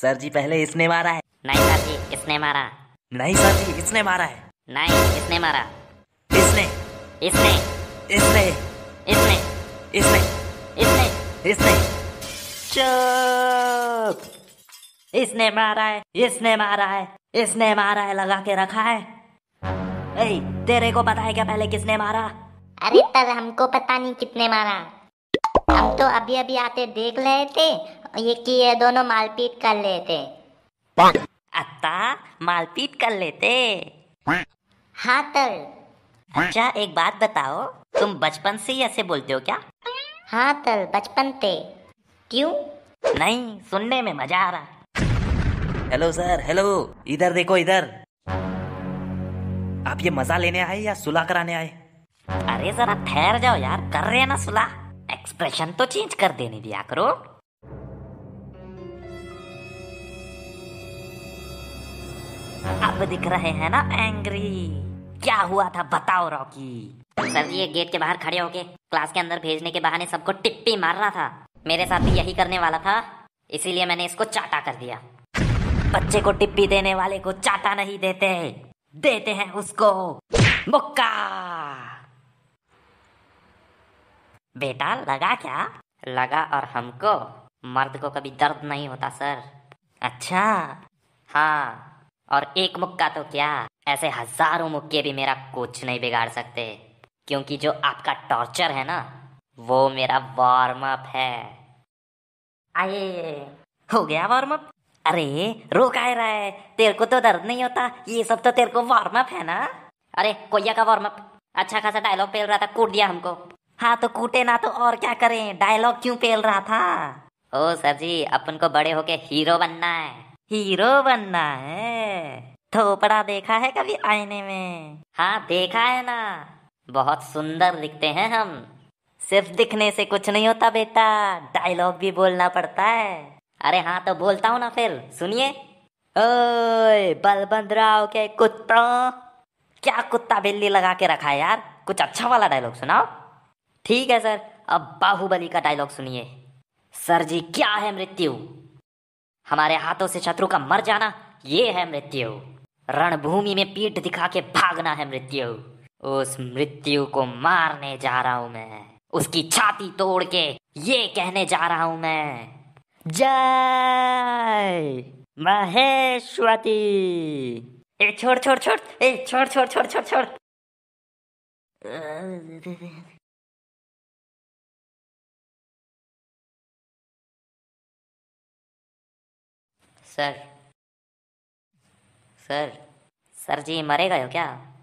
sir जी पहले इसने मारा है नहीं सर जी इसने मारा नहीं सर जी इसने मारा है नहीं इसने मारा इसने इसने इसने इसने इसने इसने इसने चुप इसने मारा है इसने मारा है इसने मारा है लगा के रखा है ए, तेरे को पता है क्या पहले किसने मारा अरे पर हमको पता नहीं कितने मारा हम तो अभी अभी आते देख रहे थे ये कि ये दोनों मालपीट कर लेते अत्ता मालपीट कर लेते हाँ तर अच्छा एक बात बताओ तुम बचपन से ही ऐसे बोलते हो क्या हाँ तर बचपन से क्यों नहीं सुनने में मजा आ रहा हेलो सर हेलो इधर देखो इधर आप ये मजा लेने आए या सुलह कराने आए अरे जरा ठहर जाओ यार कर रहे हैं ना सुलह एक्सप्रेशन तो चेंज कर देने दिया करो सब दिख रहे हैं ना एंग्री क्या हुआ था बताओ रॉकी सर जी ये गेट के बाहर खड़े होके क्लास के अंदर भेजने के बहाने सबको टिप्पी मार रहा था मेरे साथ भी यही करने वाला था इसीलिए मैंने इसको चाटा कर दिया बच्चे को टिप्पी देने वाले को चाटा नहीं देते देते हैं उसको मुक्का बेटा लगा क्या लगा और हमको मर्द को कभी दर्द नहीं होता सर अच्छा हाँ और एक मुक्का तो क्या ऐसे हजारों मुक्के भी मेरा कुछ नहीं बिगाड़ सकते क्योंकि जो आपका टॉर्चर है ना वो मेरा वार्म अप है आए हो गया वार्म अप अरे रो का रहा है तेरे को तो दर्द नहीं होता ये सब तो तेरे को वार्म अप है ना अरे कोया का वार्म अप अच्छा खासा डायलॉग पेल रहा था कूट दिया हमको हाँ तो कूटे ना तो और क्या करें डायलॉग क्यों पेल रहा था ओ सर जी अपन को बड़े होके हीरो बनना है हीरो बनना है थोपड़ा देखा है कभी आईने में हाँ देखा है ना बहुत सुंदर दिखते हैं हम सिर्फ दिखने से कुछ नहीं होता बेटा डायलॉग भी बोलना पड़ता है अरे हाँ तो बोलता हूँ ना फिर सुनिए ओए बलबंद राव के कुत्ता क्या कुत्ता बिल्ली लगा के रखा है यार कुछ अच्छा वाला डायलॉग सुनाओ ठीक है सर अब बाहुबली का डायलॉग सुनिए सर जी क्या है मृत्यु हमारे हाथों से शत्रु का मर जाना ये है मृत्यु रणभूमि में पीठ दिखा के भागना है मृत्यु उस मृत्यु को मारने जा रहा हूं मैं उसकी छाती तोड़ के ये कहने जा रहा हूं मैं जय महेश्वती ए छोड़ छोड़ छोड़ ए छोड़ छोड़ छोड़ छोड़ छोड़ सर सर सर जी मरे गए हो क्या